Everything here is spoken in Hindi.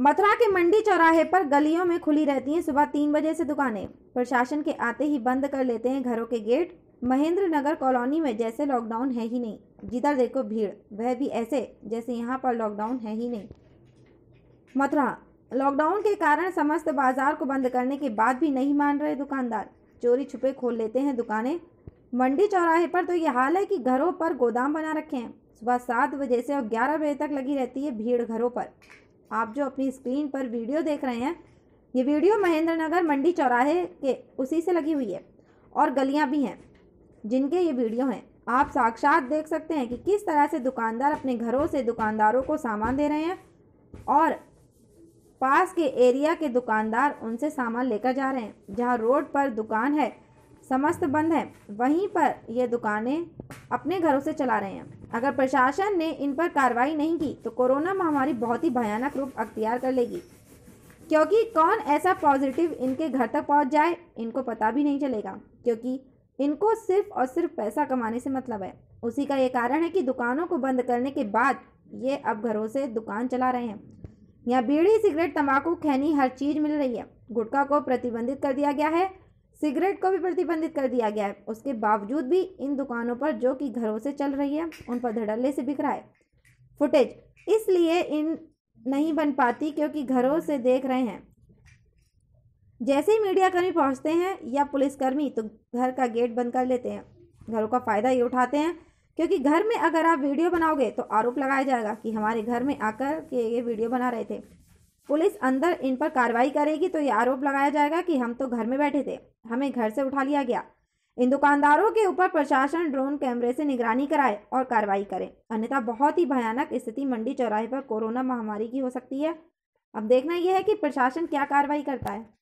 मथुरा के मंडी चौराहे पर गलियों में खुली रहती हैं सुबह तीन बजे से दुकानें प्रशासन के आते ही बंद कर लेते हैं घरों के गेट महेंद्र नगर कॉलोनी में जैसे लॉकडाउन है ही नहीं जिधर देखो भीड़ वह भी ऐसे जैसे यहाँ पर लॉकडाउन है ही नहीं मथुरा लॉकडाउन के कारण समस्त बाजार को बंद करने के बाद भी नहीं मान रहे दुकानदार चोरी छुपे खोल लेते हैं दुकानें मंडी चौराहे पर तो यह हाल है कि घरों पर गोदाम बना रखे हैं सुबह सात बजे से और ग्यारह बजे तक लगी रहती है भीड़ घरों पर आप जो अपनी स्क्रीन पर वीडियो देख रहे हैं ये वीडियो महेंद्र नगर मंडी चौराहे के उसी से लगी हुई है और गलियां भी हैं जिनके ये वीडियो हैं आप साक्षात देख सकते हैं कि किस तरह से दुकानदार अपने घरों से दुकानदारों को सामान दे रहे हैं और पास के एरिया के दुकानदार उनसे सामान लेकर जा रहे हैं जहां रोड पर दुकान है समस्त बंद है वहीं पर ये दुकानें अपने घरों से चला रहे हैं अगर प्रशासन ने इन पर कार्रवाई नहीं की तो कोरोना महामारी बहुत ही भयानक रूप अख्तियार कर लेगी क्योंकि कौन ऐसा पॉजिटिव इनके घर तक पहुंच जाए इनको पता भी नहीं चलेगा क्योंकि इनको सिर्फ और सिर्फ पैसा कमाने से मतलब है उसी का ये कारण है कि दुकानों को बंद करने के बाद ये अब घरों से दुकान चला रहे हैं यहाँ बीड़ी सिगरेट तंबाकू खैनी हर चीज़ मिल रही है गुटखा को प्रतिबंधित कर दिया गया है सिगरेट को भी प्रतिबंधित कर दिया गया है उसके बावजूद भी इन दुकानों पर जो कि घरों से चल रही है उन पर धड़ल्ले से बिक रहा है फुटेज इसलिए इन नहीं बन पाती क्योंकि घरों से देख रहे हैं जैसे ही मीडियाकर्मी पहुंचते हैं या पुलिसकर्मी तो घर का गेट बंद कर लेते हैं घरों का फ़ायदा ये उठाते हैं क्योंकि घर में अगर आप वीडियो बनाओगे तो आरोप लगाया जाएगा कि हमारे घर में आकर के ये वीडियो बना रहे थे पुलिस अंदर इन पर कार्रवाई करेगी तो ये आरोप लगाया जाएगा कि हम तो घर में बैठे थे हमें घर से उठा लिया गया इन दुकानदारों के ऊपर प्रशासन ड्रोन कैमरे से निगरानी कराए और कार्रवाई करे अन्यथा बहुत ही भयानक स्थिति मंडी चौराहे पर कोरोना महामारी की हो सकती है अब देखना यह है कि प्रशासन क्या कार्रवाई करता है